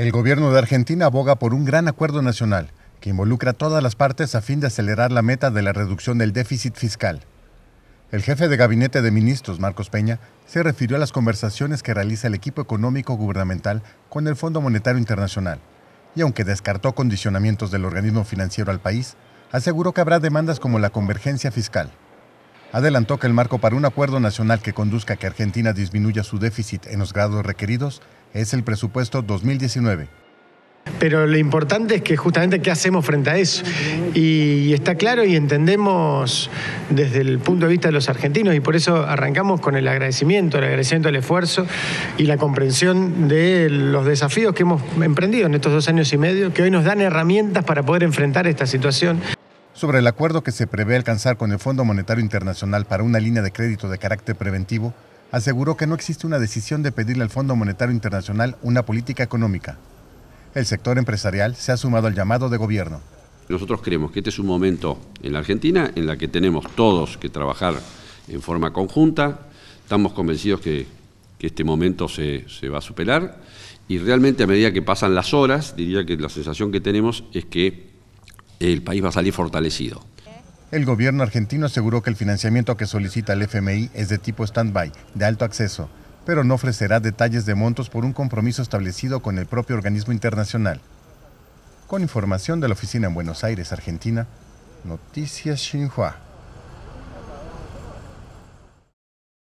El gobierno de Argentina aboga por un gran acuerdo nacional que involucra a todas las partes a fin de acelerar la meta de la reducción del déficit fiscal. El jefe de gabinete de ministros, Marcos Peña, se refirió a las conversaciones que realiza el equipo económico gubernamental con el Fondo Monetario Internacional, y aunque descartó condicionamientos del organismo financiero al país, aseguró que habrá demandas como la convergencia fiscal adelantó que el marco para un acuerdo nacional que conduzca a que Argentina disminuya su déficit en los grados requeridos es el presupuesto 2019. Pero lo importante es que justamente qué hacemos frente a eso. Y, está claro y entendemos desde el punto de vista de los argentinos y por eso arrancamos con el agradecimiento, el agradecimiento al esfuerzo y la comprensión de los desafíos que hemos emprendido en estos dos años y medio, que hoy nos dan herramientas para poder enfrentar esta situación sobre el acuerdo que se prevé alcanzar con el Fondo Monetario Internacional para una línea de crédito de carácter preventivo, aseguró que no existe una decisión de pedirle al Fondo Monetario Internacional una política económica. El sector empresarial se ha sumado al llamado de gobierno. Nosotros creemos que este es un momento en la Argentina en la que tenemos todos que trabajar en forma conjunta. Estamos convencidos que, este momento se va a superar y realmente a medida que pasan las horas, diría que la sensación que tenemos es que el país va a salir fortalecido. El gobierno argentino aseguró que el financiamiento que solicita el FMI es de tipo stand-by, de alto acceso, pero no ofrecerá detalles de montos por un compromiso establecido con el propio organismo internacional. Con información de la oficina en Buenos Aires, Argentina, Noticias Xinhua.